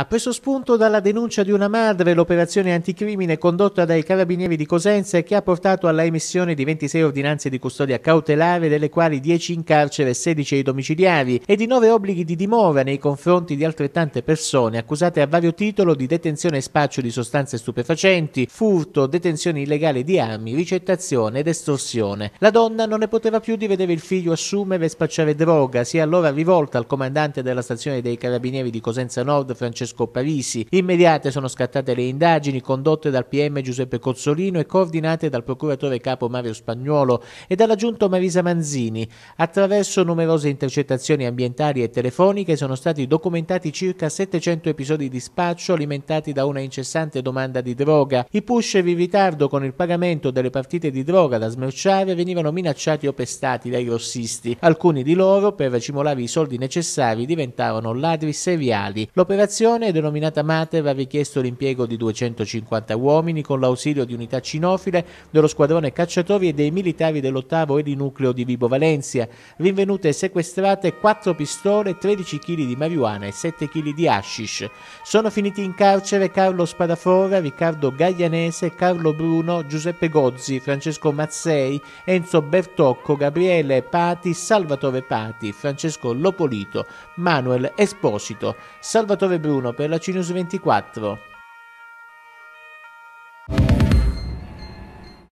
ha preso spunto dalla denuncia di una madre l'operazione anticrimine condotta dai carabinieri di Cosenza che ha portato alla emissione di 26 ordinanze di custodia cautelare, delle quali 10 in carcere e 16 ai domiciliari, e di 9 obblighi di dimora nei confronti di altrettante persone accusate a vario titolo di detenzione e spaccio di sostanze stupefacenti, furto, detenzione illegale di armi, ricettazione ed estorsione. La donna non ne poteva più di vedere il figlio assumere e spacciare droga, si è allora rivolta al comandante della stazione dei carabinieri di Cosenza Nord, Francesco Francesco Pavisi. Immediate sono scattate le indagini condotte dal PM Giuseppe Cozzolino e coordinate dal procuratore capo Mario Spagnuolo e dall'aggiunto Marisa Manzini. Attraverso numerose intercettazioni ambientali e telefoniche sono stati documentati circa 700 episodi di spaccio alimentati da una incessante domanda di droga. I pusher in ritardo con il pagamento delle partite di droga da smerciare venivano minacciati o pestati dai grossisti. Alcuni di loro, per cimolare i soldi necessari, diventavano ladri seriali. L'operazione missione, denominata Mate, aveva richiesto l'impiego di 250 uomini con l'ausilio di unità cinofile, dello squadrone cacciatori e dei militari dell'ottavo e di nucleo di Vibo Valencia. Rinvenute e sequestrate 4 pistole, 13 kg di marijuana e 7 kg di hashish. Sono finiti in carcere Carlo Spadafora, Riccardo Gaglianese, Carlo Bruno, Giuseppe Gozzi, Francesco Mazzei, Enzo Bertocco, Gabriele Pati, Salvatore Pati, Francesco Lopolito, Manuel Esposito, Salvatore Bruno, per la Cinus 24.